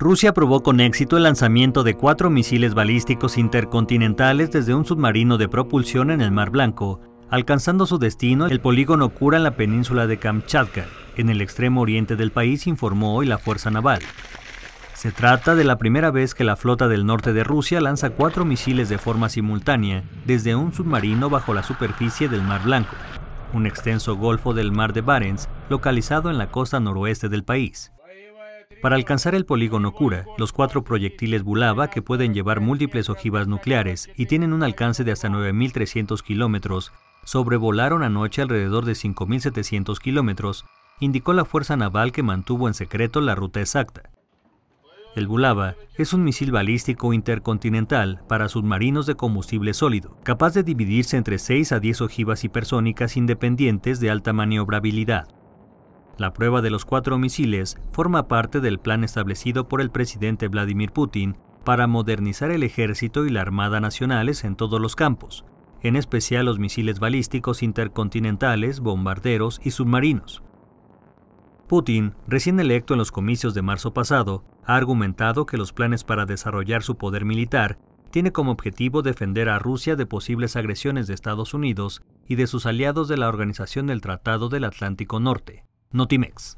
Rusia probó con éxito el lanzamiento de cuatro misiles balísticos intercontinentales desde un submarino de propulsión en el Mar Blanco, alcanzando su destino el polígono Kura en la península de Kamchatka, en el extremo oriente del país, informó hoy la Fuerza Naval. Se trata de la primera vez que la flota del norte de Rusia lanza cuatro misiles de forma simultánea desde un submarino bajo la superficie del Mar Blanco, un extenso golfo del Mar de Barents localizado en la costa noroeste del país. Para alcanzar el polígono Cura, los cuatro proyectiles Bulava, que pueden llevar múltiples ojivas nucleares y tienen un alcance de hasta 9.300 kilómetros, sobrevolaron anoche alrededor de 5.700 kilómetros, indicó la Fuerza Naval que mantuvo en secreto la ruta exacta. El Bulava es un misil balístico intercontinental para submarinos de combustible sólido, capaz de dividirse entre 6 a 10 ojivas hipersónicas independientes de alta maniobrabilidad. La prueba de los cuatro misiles forma parte del plan establecido por el presidente Vladimir Putin para modernizar el ejército y la Armada nacionales en todos los campos, en especial los misiles balísticos intercontinentales, bombarderos y submarinos. Putin, recién electo en los comicios de marzo pasado, ha argumentado que los planes para desarrollar su poder militar tiene como objetivo defender a Rusia de posibles agresiones de Estados Unidos y de sus aliados de la Organización del Tratado del Atlántico Norte. Notimex.